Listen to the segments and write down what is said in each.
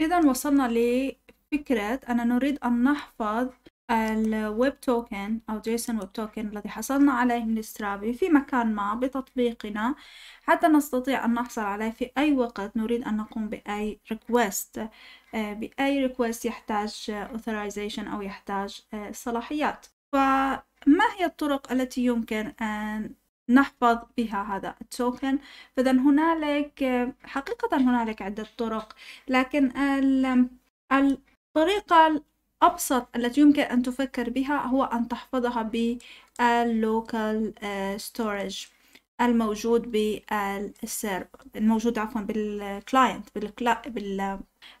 إذا وصلنا لفكرة أنا نريد أن نحفظ الويب توكن أو جيسون ويب توكن الذي حصلنا عليه من سترابي في مكان ما بتطبيقنا حتى نستطيع أن نحصل عليه في أي وقت نريد أن نقوم بأي request آه، بأي request يحتاج authorization أو يحتاج آه، صلاحيات فما هي الطرق التي يمكن أن نحفظ بها هذا التوكن فإذا هنالك حقيقة هنالك عدة طرق لكن الطريقة الأبسط التي يمكن أن تفكر بها هو أن تحفظها باللوكال ستورج آه، الموجود بالسيرف الموجود عفوا بالكلاينت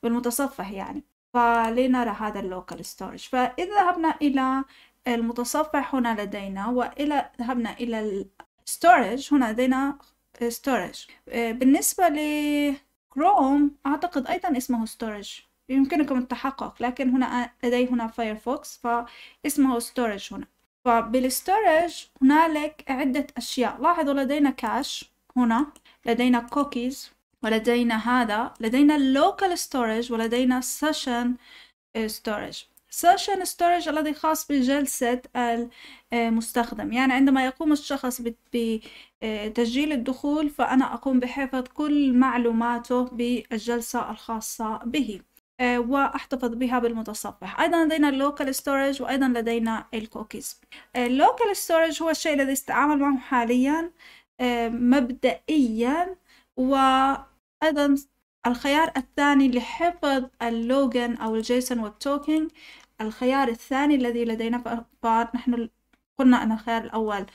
بالمتصفح يعني فلنرى هذا اللوكال ستورج فإذا ذهبنا إلى المتصفح هنا لدينا وإلى ذهبنا إلى storage هنا لدينا آه، storage آه، بالنسبة لكروم أعتقد أيضا اسمه storage يمكنكم التحقق لكن هنا لدي هنا فايرفوكس فاسمه storage هنا فبالستورج هنالك عدة أشياء لاحظوا لدينا كاش هنا لدينا كوكيز ولدينا هذا لدينا local storage ولدينا session آه، storage سوشيال ستورج الذي خاص بجلسة المستخدم يعني عندما يقوم الشخص بتسجيل الدخول فأنا أقوم بحفظ كل معلوماته بالجلسة الخاصة به واحتفظ بها بالمتصفح ايضا لدينا اللوكال ستورج وايضا لدينا الكوكيز اللوكال ستورج هو الشيء الذي استعمل معه حاليا مبدئيا وايضا الخيار الثاني لحفظ اللوجن او الجيسون والتوكن الخيار الثاني الذي لدينا فنحن قلنا أن الخيار الأول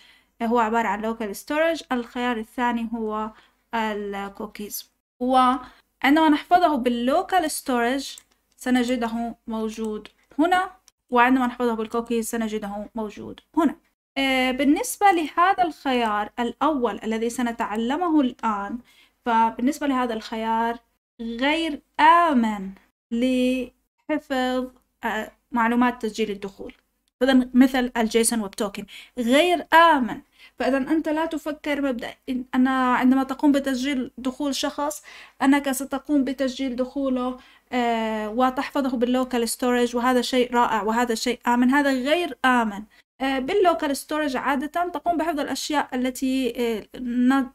هو عبارة عن local storage الخيار الثاني هو الكوكيز وعندما نحفظه باللوكال ستورج سنجده موجود هنا وعندما نحفظه بالكوكيز سنجده موجود هنا آه، بالنسبة لهذا الخيار الأول الذي سنتعلمه الآن فبالنسبة لهذا الخيار غير آمن لحفظ آه، معلومات تسجيل الدخول فإذا مثل الجيسون ويب توكن غير آمن فإذا أنت لا تفكر مبدأ أنا عندما تقوم بتسجيل دخول شخص أنك ستقوم بتسجيل دخوله آه، وتحفظه باللوكال ستورج وهذا شيء رائع وهذا شيء آمن هذا غير آمن آه، باللوكال ستورج عادة تقوم بحفظ الأشياء التي آه،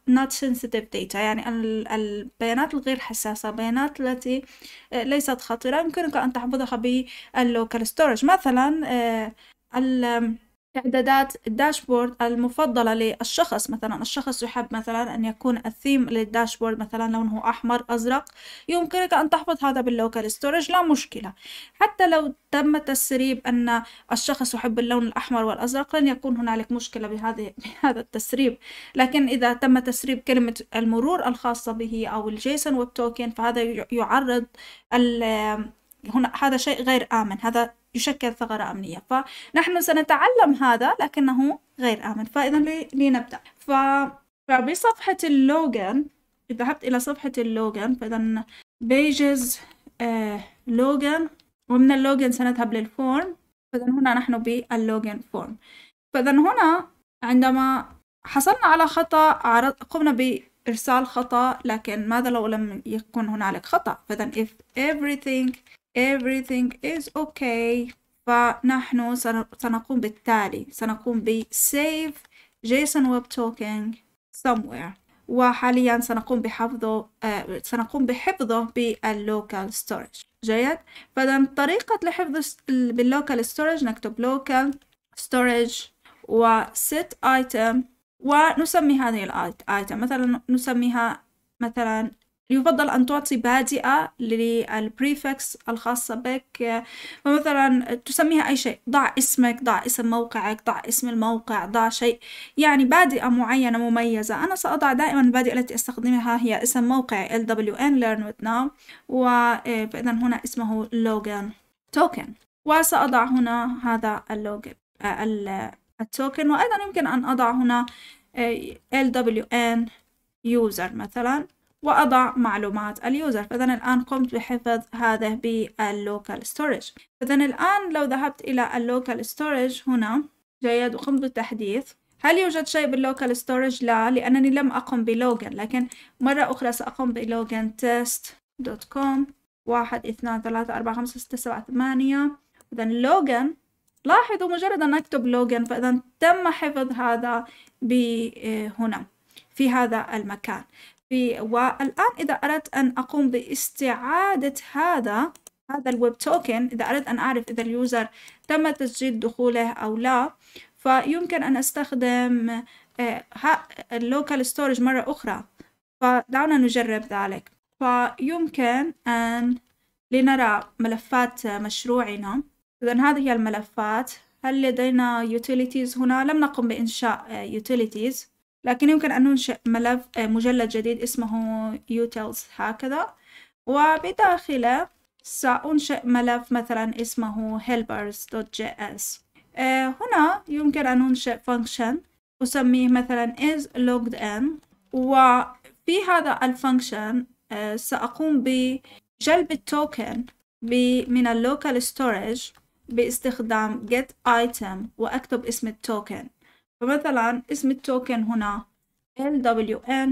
not sensitive data يعني البيانات الغير حساسة بيانات التي آه، ليست خطيرة يمكنك أن تحفظها باللوكال ستورج مثلا إعدادات الداشبورد المفضلة للشخص مثلا الشخص يحب مثلا أن يكون الثيم للداشبورد مثلا لونه أحمر أزرق يمكنك أن تحفظ هذا باللوكال ستورج لا مشكلة حتى لو تم تسريب أن الشخص يحب اللون الأحمر والأزرق لن يكون هنالك مشكلة بهذه بهذا التسريب لكن إذا تم تسريب كلمة المرور الخاصة به أو الجيسون ويب توكن فهذا يعرض هنا هذا شيء غير آمن هذا يشكل ثغرة أمنية فنحن سنتعلم هذا لكنه غير آمن فإذا لنبدأ ف... فبصفحة إذا ذهبت إلى صفحة اللوجن فإذا بيجز آه ومن اللوجن سنذهب للفورم فإذا هنا نحن باللوجن فورم فإذا هنا عندما حصلنا على خطأ قمنا بإرسال خطأ لكن ماذا لو لم يكن هنالك خطأ فإذا if everything everything is okay فنحن سنقوم بالتالي سنقوم ب save JSON Web Token somewhere وحاليا سنقوم بحفظه آه سنقوم بحفظه باللوكال ستورج جيد فاذا طريقة لحفظ باللوكال ستورج نكتب local storage و set item ونسمي هذه الايتم مثلا نسميها مثلا يفضل أن تعطي بادئة للبريفكس الخاصة بك فمثلا تسميها أي شيء ضع اسمك ضع اسم موقعك ضع اسم الموقع ضع شيء يعني بادئة معينة مميزة أنا سأضع دائما البادئة التي أستخدمها هي اسم موقع LWN Learn With Now وإذا إيه، هنا اسمه Logan توكن وسأضع هنا هذا اللوجن التوكن وأيضا يمكن أن أضع هنا إيه، LWN User مثلا وأضع معلومات اليوزر فإذا الآن قمت بحفظ هذا باللوكال ستورج فإذا الآن لو ذهبت إلى اللوكال ستورج هنا جيد وقمت بالتحديث هل يوجد شيء باللوكال ستورج؟ لا لأنني لم أقم بلوجن لكن مرة أخرى سأقوم بلوجن تيست دوت كوم واحد اثنان ثلاثة أربعة خمسة ستة سبعة ثمانية إذا لوجن لاحظوا مجرد أن أكتب لوجن فإذا تم حفظ هذا بهنا في هذا المكان في والآن إذا أردت أن أقوم باستعادة هذا هذا الويب توكن إذا أردت أن أعرف إذا اليوزر تم تسجيل دخوله أو لا فيمكن أن أستخدم اللوكال آه، ستورج مرة أخرى فدعونا نجرب ذلك فيمكن أن لنرى ملفات مشروعنا إذا هذه هي الملفات هل لدينا utilities هنا لم نقم بإنشاء آه، utilities لكن يمكن أن ننشئ ملف آه، مجلد جديد اسمه utils هكذا وبداخله سأنشئ ملف مثلا اسمه helpers.js آه، هنا يمكن أن أنشئ function أسميه مثلا is logged in وفي هذا الفانكشن آه، سأقوم بجلب التوكن من اللوكال ستورج باستخدام get item وأكتب اسم التوكن فمثلا اسم التوكن هنا LWN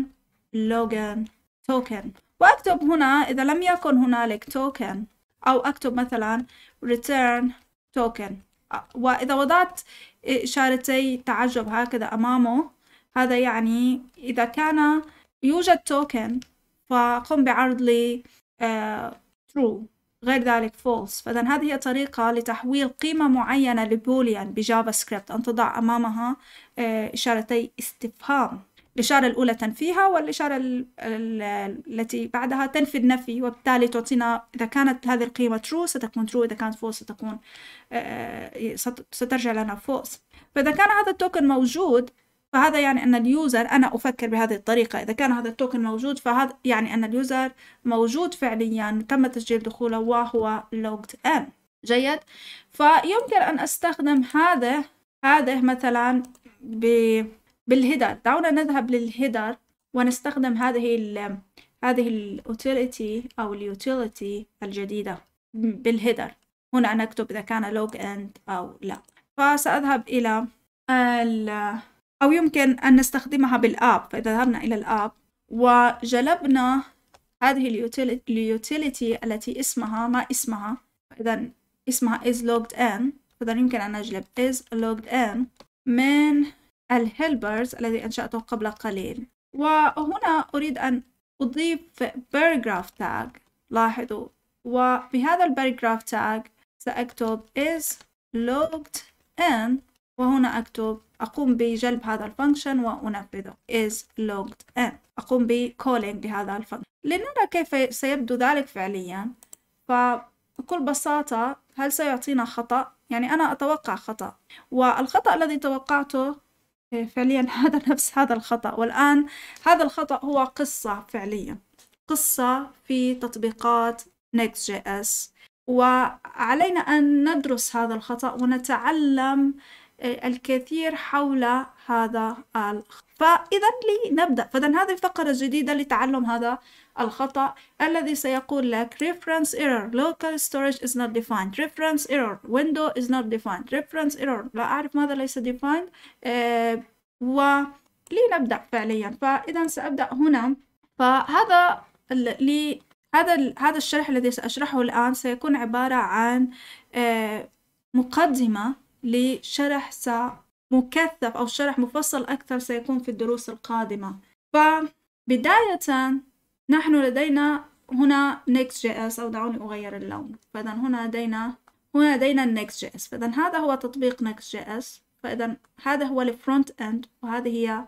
لوجن توكن وأكتب هنا إذا لم يكن هنالك توكن أو أكتب مثلا return token وإذا وضعت إشارتي تعجب هكذا أمامه هذا يعني إذا كان يوجد توكن فقم بعرض لي uh, true غير ذلك false فإذا هذه هي طريقة لتحويل قيمة معينة لبوليان بجافا سكريبت أن تضع أمامها آه، إشارتي استفهام الإشارة الأولى تنفيها والإشارة التي بعدها تنفي النفي وبالتالي تعطينا إذا كانت هذه القيمة true ستكون true إذا كانت false ستكون آه، سترجع لنا false فإذا كان هذا التوكن موجود فهذا يعني أن اليوزر أنا أفكر بهذه الطريقة إذا كان هذا التوكن موجود فهذا يعني أن اليوزر موجود فعليا تم تسجيل دخوله وهو لوجد إن جيد فيمكن أن أستخدم هذا هذا مثلا ب... بالهيدر دعونا نذهب للهيدر ونستخدم هذه ال... هذه الاوتيليتي أو اليوتيليتي الجديدة بالهيدر هنا نكتب إذا كان لوج إند أو لا فسأذهب إلى ال أو يمكن أن نستخدمها بالآب فإذا ذهبنا إلى الآب وجلبنا هذه اليوتيليتي التي اسمها ما اسمها إذا اسمها is logged in إذا يمكن أن نجلب is logged in من الهيلبرز الذي أنشأته قبل قليل وهنا أريد أن أضيف paragraph tag لاحظوا وبهذا paragraph tag سأكتب is logged in وهنا أكتب أقوم بجلب هذا الفانكشن وأنفذه is logged in أقوم بكولينج لهذا الفانكشن لنرى كيف سيبدو ذلك فعليا فبكل بساطة هل سيعطينا خطأ؟ يعني أنا أتوقع خطأ والخطأ الذي توقعته فعليا هذا نفس هذا الخطأ والآن هذا الخطأ هو قصة فعليا قصة في تطبيقات Next.js وعلينا أن ندرس هذا الخطأ ونتعلم الكثير حول هذا الخطأ فإذا لنبدأ فإذا هذه فقرة جديدة لتعلم هذا الخطأ الذي سيقول لك reference error local storage is not defined reference error window is not defined reference error لا أعرف ماذا ليس defined آه ولنبدأ فعليا فإذا سأبدأ هنا فهذا لي هذا هذا الشرح الذي سأشرحه الآن سيكون عبارة عن آه مقدمة لشرح مكثف أو شرح مفصل أكثر سيكون في الدروس القادمة فبداية نحن لدينا هنا جي اس أو دعوني أغير اللون فإذا هنا لدينا هنا لدينا جي اس فإذا هذا هو تطبيق جي اس فإذا هذا هو الفرونت أند وهذه هي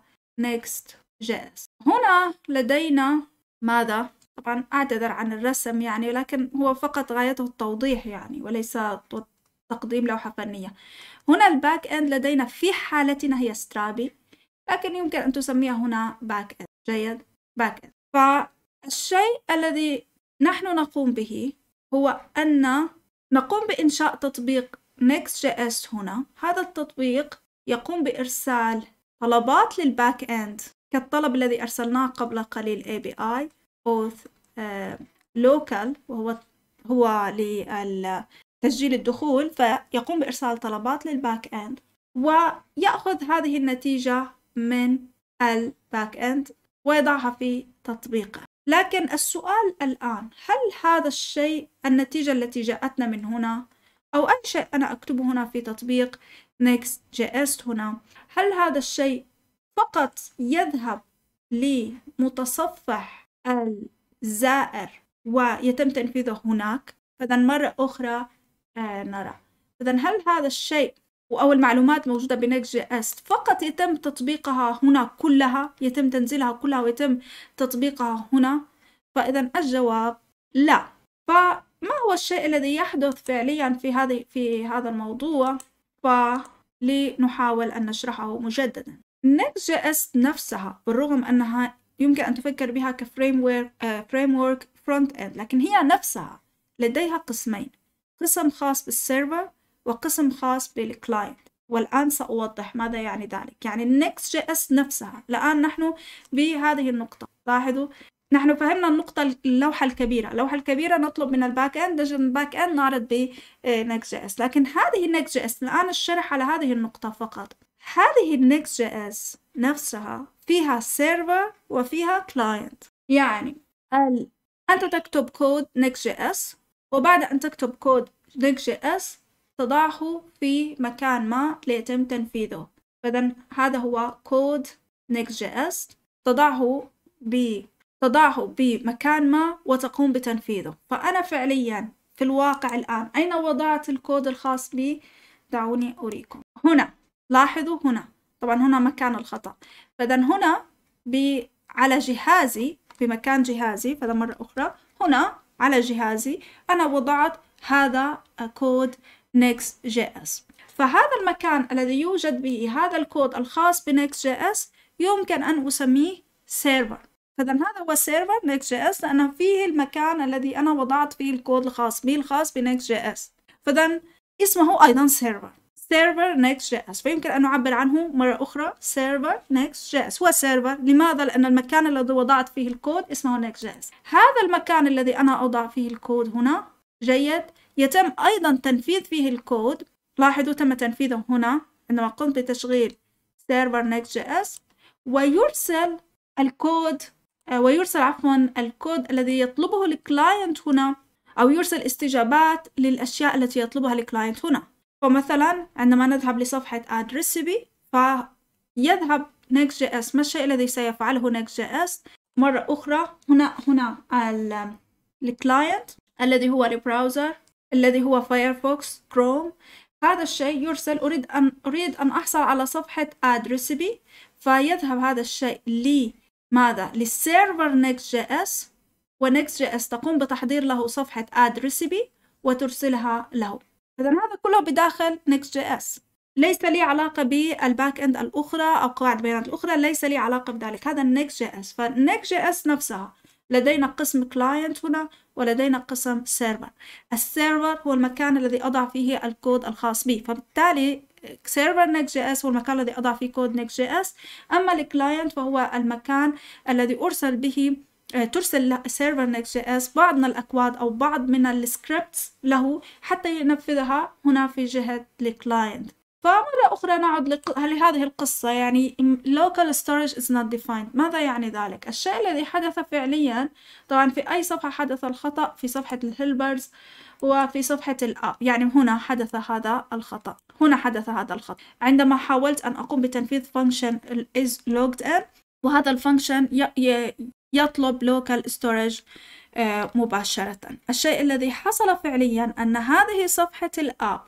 جي اس هنا لدينا ماذا طبعا أعتذر عن الرسم يعني لكن هو فقط غايته التوضيح يعني وليس تقديم لوحة فنية هنا الباك إند لدينا في حالتنا هي سترابي لكن يمكن أن تسميها هنا باك إند جيد باك إند فالشيء الذي نحن نقوم به هو أن نقوم بإنشاء تطبيق جي اس هنا هذا التطبيق يقوم بإرسال طلبات للباك إند كالطلب الذي أرسلناه قبل قليل بي اي uh, لوكال وهو هو لل تسجيل الدخول فيقوم بإرسال طلبات للباك إند ويأخذ هذه النتيجة من الباك إند ويضعها في تطبيقه لكن السؤال الآن هل هذا الشيء النتيجة التي جاءتنا من هنا أو أي شيء أنا أكتبه هنا في تطبيق Next.js هنا هل هذا الشيء فقط يذهب لمتصفح الزائر ويتم تنفيذه هناك فإذا مرة أخرى نرى إذا هل هذا الشيء أو المعلومات موجودة بنيك جي اس فقط يتم تطبيقها هنا كلها يتم تنزيلها كلها ويتم تطبيقها هنا فإذا الجواب لا فما هو الشيء الذي يحدث فعليا في هذه في هذا الموضوع فلنحاول أن نشرحه مجددا نيك جي اس نفسها بالرغم أنها يمكن أن تفكر بها كفريم ورك فريم ورك فرونت اند لكن هي نفسها لديها قسمين قسم خاص بالسيرفر وقسم خاص بالكلاينت والآن سأوضح ماذا يعني ذلك يعني النكست جي اس نفسها الآن نحن بهذه النقطة لاحظوا نحن فهمنا النقطة اللوحة الكبيرة اللوحة الكبيرة نطلب من الباك اند نجد الباك اند نعرض بنكست جي اس لكن هذه النكست جي اس الآن الشرح على هذه النقطة فقط هذه النكست جي اس نفسها فيها سيرفر وفيها كلاينت يعني ال... أنت تكتب كود نكست جي اس وبعد أن تكتب كود دوك جي اس تضعه في مكان ما ليتم تنفيذه فإذا هذا هو كود نيكست جي اس تضعه ب تضعه بمكان ما وتقوم بتنفيذه فأنا فعليا في الواقع الآن أين وضعت الكود الخاص بي دعوني أريكم هنا لاحظوا هنا طبعا هنا مكان الخطأ فإذا هنا ب... على جهازي في مكان جهازي فإذا مرة أخرى هنا على جهازي أنا وضعت هذا كود جي اس فهذا المكان الذي يوجد به هذا الكود الخاص بنكست جي اس يمكن أن أسميه سيرفر فإذا هذا هو سيرفر نكست جي اس لأنه فيه المكان الذي أنا وضعت فيه الكود الخاص بي الخاص بنكست جي اس فإذا اسمه أيضا سيرفر سيرفر نيكست جي اس فيمكن أن اعبر عنه مرة أخرى سيرفر نيكست جي اس هو سيرفر لماذا؟ لأن المكان الذي وضعت فيه الكود اسمه نيكست جي اس هذا المكان الذي أنا أضع فيه الكود هنا جيد يتم أيضا تنفيذ فيه الكود لاحظوا تم تنفيذه هنا عندما قمت بتشغيل سيرفر نيكست جي اس ويرسل الكود آه، ويرسل عفوا الكود الذي يطلبه الكلاينت هنا أو يرسل استجابات للأشياء التي يطلبها الكلاينت هنا فمثلا عندما نذهب لصفحة add recipe فيذهب next.js ما الشيء الذي سيفعله next.js مرة أخرى هنا هنا ال الكلاينت الذي هو البراوزر الذي هو فايرفوكس كروم هذا الشيء يرسل أريد أن أريد أن أحصل على صفحة add recipe فيذهب هذا الشيء لي ماذا للسيرفر نيكست جي اس ونيكست جي اس تقوم بتحضير له صفحة add recipe وترسلها له إذا هذا كله بداخل نيكست جي اس ليس لي علاقة بالباك اند الأخرى أو قواعد البيانات الأخرى ليس لي علاقة بذلك هذا النيكست جي اس فالنيكست جي اس نفسها لدينا قسم كلاينت هنا ولدينا قسم سيرفر السيرفر هو المكان الذي أضع فيه الكود الخاص بي فبالتالي سيرفر نيكست جي اس هو المكان الذي أضع فيه كود نيكست جي اس أما الكلاينت فهو المكان الذي أرسل به آه، ترسل لسيرفر نيكس جي اس بعض من الاكواد او بعض من السكريبتس له حتى ينفذها هنا في جهة الكلاينت فمرة أخرى نعود لهذه القصة يعني local storage is not defined ماذا يعني ذلك؟ الشيء الذي حدث فعليا طبعا في أي صفحة حدث الخطأ في صفحة الهيلبرز وفي صفحة الآب يعني هنا حدث هذا الخطأ هنا حدث هذا الخطأ عندما حاولت أن أقوم بتنفيذ function is logged in وهذا الفانكشن يطلب local storage آه، مباشرة الشيء الذي حصل فعليا أن هذه صفحة الآب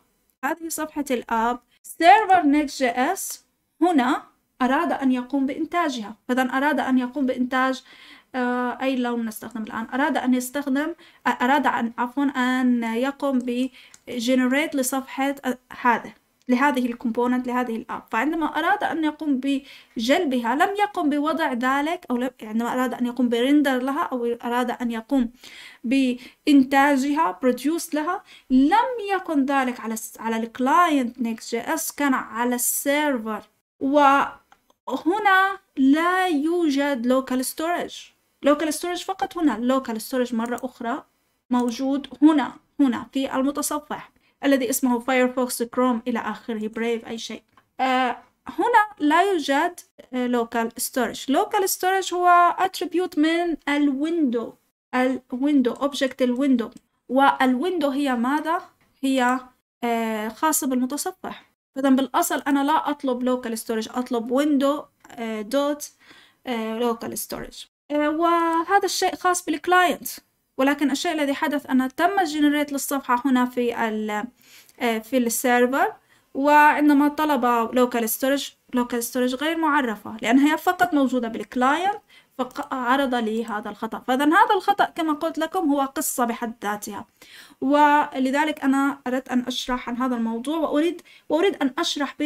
هذه صفحة الآب سيرفر نيكست جي اس هنا أراد أن يقوم بإنتاجها إذا أراد أن يقوم بإنتاج آه، أي لون نستخدم الآن أراد أن يستخدم أراد أن عفوا أن يقوم بجنريت لصفحة آه، هذا لهذه الكومبوننت لهذه الاب فعندما اراد ان يقوم بجلبها لم يقم بوضع ذلك او عندما اراد ان يقوم برندر لها او اراد ان يقوم بانتاجها بروديوس لها لم يكن ذلك على على الكلاينت نيكست جي اس كان على السيرفر وهنا لا يوجد لوكال ستورج لوكال ستورج فقط هنا لوكال ستورج مره اخرى موجود هنا هنا في المتصفح الذي اسمه فايرفوكس كروم إلى آخره برايف أي شيء آه، هنا لا يوجد لوكال ستورج لوكال ستورج هو اتريبيوت من الويندو الويندو اوبجكت الويندو والويندو هي ماذا هي آه، خاصة بالمتصفح فإذا بالأصل أنا لا أطلب لوكال ستورج أطلب ويندو دوت لوكال ستورج وهذا الشيء خاص بالكلاينت ولكن الشيء الذي حدث أن تم الجنريت للصفحة هنا في ال آه، في السيرفر وعندما طلب لوكال ستورج لوكال ستورج غير معرفة لأن هي فقط موجودة بالكلاينت فعرض لي هذا الخطأ فإذا هذا الخطأ كما قلت لكم هو قصة بحد ذاتها ولذلك أنا أردت أن أشرح عن هذا الموضوع وأريد وأريد أن أشرح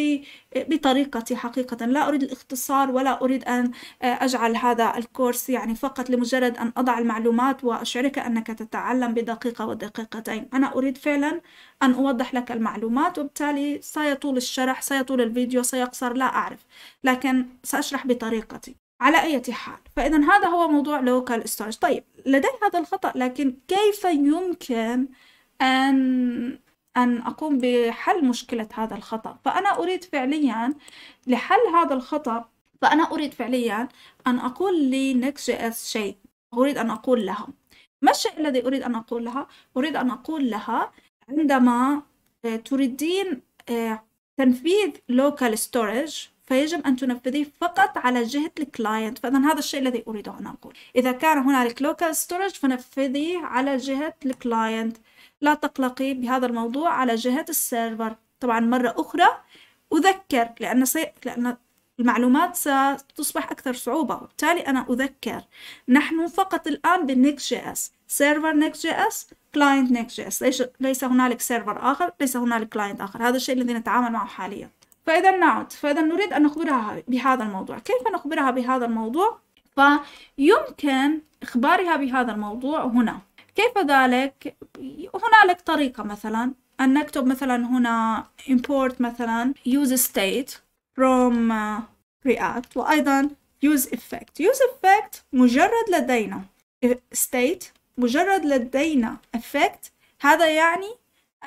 بطريقتي حقيقة لا أريد الاختصار ولا أريد أن أجعل هذا الكورس يعني فقط لمجرد أن أضع المعلومات وأشعرك أنك تتعلم بدقيقة ودقيقتين أنا أريد فعلا أن أوضح لك المعلومات وبالتالي سيطول الشرح سيطول الفيديو سيقصر لا أعرف لكن سأشرح بطريقتي على أي حال فإذا هذا هو موضوع لوكال ستورج طيب لدي هذا الخطأ لكن كيف يمكن أن أن أقوم بحل مشكلة هذا الخطأ فأنا أريد فعليا لحل هذا الخطأ فأنا أريد فعليا أن أقول لنكس جي اس شيء أريد أن أقول لها ما الشيء الذي أريد أن أقول لها؟ أريد أن أقول لها عندما آه، تريدين آه، تنفيذ لوكال storage فيجب أن تنفذيه فقط على جهة الكلاينت فإذا هذا الشيء الذي أريد أن أقول إذا كان هنالك لوكال ستورج فنفذيه على جهة الكلاينت لا تقلقي بهذا الموضوع على جهة السيرفر طبعا مرة أخرى أذكر لأن, سي... لأن المعلومات ستصبح أكثر صعوبة وبالتالي أنا أذكر نحن فقط الآن بالنكست جي اس سيرفر نكست جي اس كلاينت نكست جي اس ليس هنالك سيرفر آخر ليس هنالك كلاينت آخر هذا الشيء الذي نتعامل معه حاليا فإذا نعود فإذا نريد أن نخبرها بهذا الموضوع كيف نخبرها بهذا الموضوع؟ فيمكن إخبارها بهذا الموضوع هنا كيف ذلك؟ هنالك طريقة مثلا أن نكتب مثلا هنا import مثلا use state from uh, react وأيضا use effect use effect مجرد لدينا state مجرد لدينا effect هذا يعني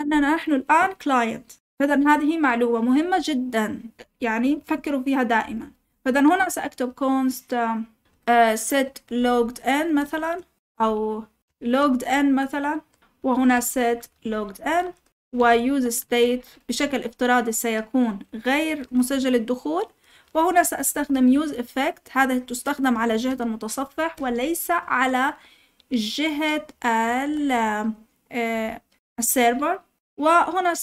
أننا نحن الآن client إذا هذه معلومة مهمة جدا يعني فكروا فيها دائما فإذا هنا سأكتب const آه، set logged in مثلا أو logged in مثلا وهنا set logged in use state بشكل افتراضي سيكون غير مسجل الدخول وهنا سأستخدم use effect هذا تستخدم على جهة المتصفح وليس على جهة آه، السيرفر وهنا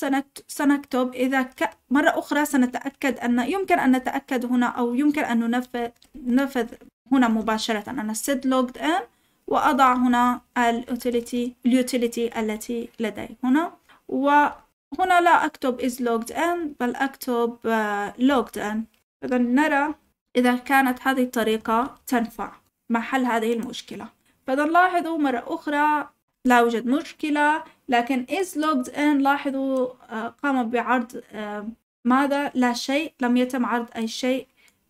سنكتب إذا ك... مرة أخرى سنتأكد أن يمكن أن نتأكد هنا أو يمكن أن ننفذ, ننفذ هنا مباشرة أنا sed logged in وأضع هنا الutility الutility التي لدي هنا وهنا لا أكتب is logged in بل أكتب آه، logged in إذا نرى إذا كانت هذه الطريقة تنفع مع حل هذه المشكلة فإذا لاحظوا مرة أخرى لا يوجد مشكلة لكن is logged in لاحظوا آه، قام بعرض آه، ماذا لا شيء لم يتم عرض أي شيء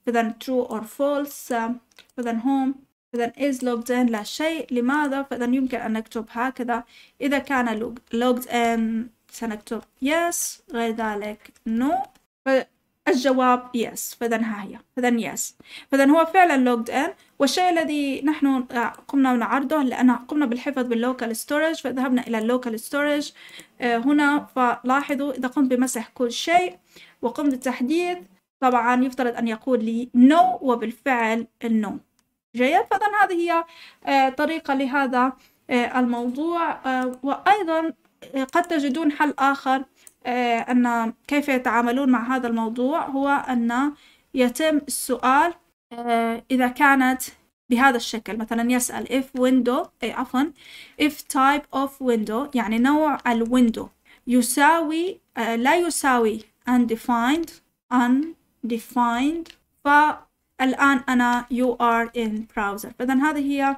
إذا true or false آه، إذا home إذا is logged in لا شيء لماذا فإذا يمكن أن نكتب هكذا إذا كان logged in سنكتب yes غير ذلك no الجواب yes فإذا ها هي فإذا yes فإذا هو فعلا لوجد إن والشيء الذي نحن آه، قمنا بعرضه لأن قمنا بالحفظ باللوكال ستورج فذهبنا إلى اللوكال آه، ستورج هنا فلاحظوا إذا قمت بمسح كل شيء وقمت بالتحديث طبعا يفترض أن يقول لي no وبالفعل النو no. جيد فإذا هذه هي آه، طريقة لهذا الموضوع وأيضا قد تجدون حل آخر آه، أن كيف يتعاملون مع هذا الموضوع هو أن يتم السؤال آه، إذا كانت بهذا الشكل مثلا يسأل if window أي عفوا if type of window يعني نوع الويندو يساوي آه، لا يساوي undefined undefined فالآن أنا you are in browser فإذا هذه هي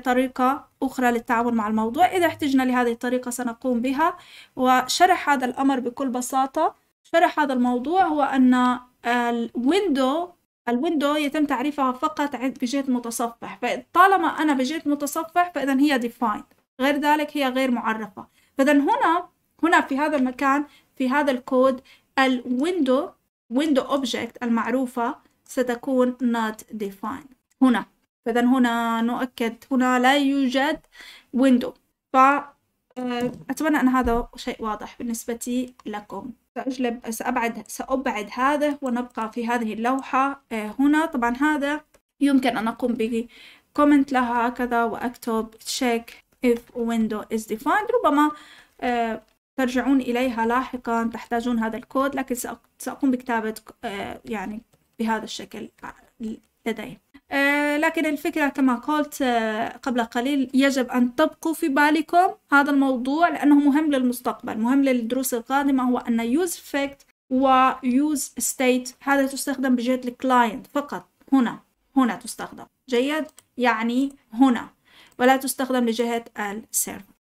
طريقة أخرى للتعامل مع الموضوع إذا احتجنا لهذه الطريقة سنقوم بها وشرح هذا الأمر بكل بساطة شرح هذا الموضوع هو أن آه، الويندو الويندو يتم تعريفها فقط عند بجهة متصفح فطالما أنا بجهة متصفح فإذا هي ديفايند غير ذلك هي غير معرفة فإذا هنا هنا في هذا المكان في هذا الكود الويندو ويندو اوبجكت المعروفة ستكون not defined هنا إذا هنا نؤكد هنا لا يوجد window فأتمنى آه، أن هذا شيء واضح بالنسبة لكم سأجلب سأبعد سأبعد هذا ونبقى في هذه اللوحة آه، هنا طبعا هذا يمكن أن أقوم بكومنت لها هكذا وأكتب check if window is defined ربما آه، ترجعون إليها لاحقا تحتاجون هذا الكود لكن سأقوم بكتابة يعني بهذا الشكل لدي أه لكن الفكرة كما قلت أه قبل قليل يجب أن تبقوا في بالكم هذا الموضوع لأنه مهم للمستقبل مهم للدروس القادمة هو أن use effect و use state هذا تستخدم بجهة الكلاينت فقط هنا هنا تستخدم جيد يعني هنا ولا تستخدم لجهة السيرفر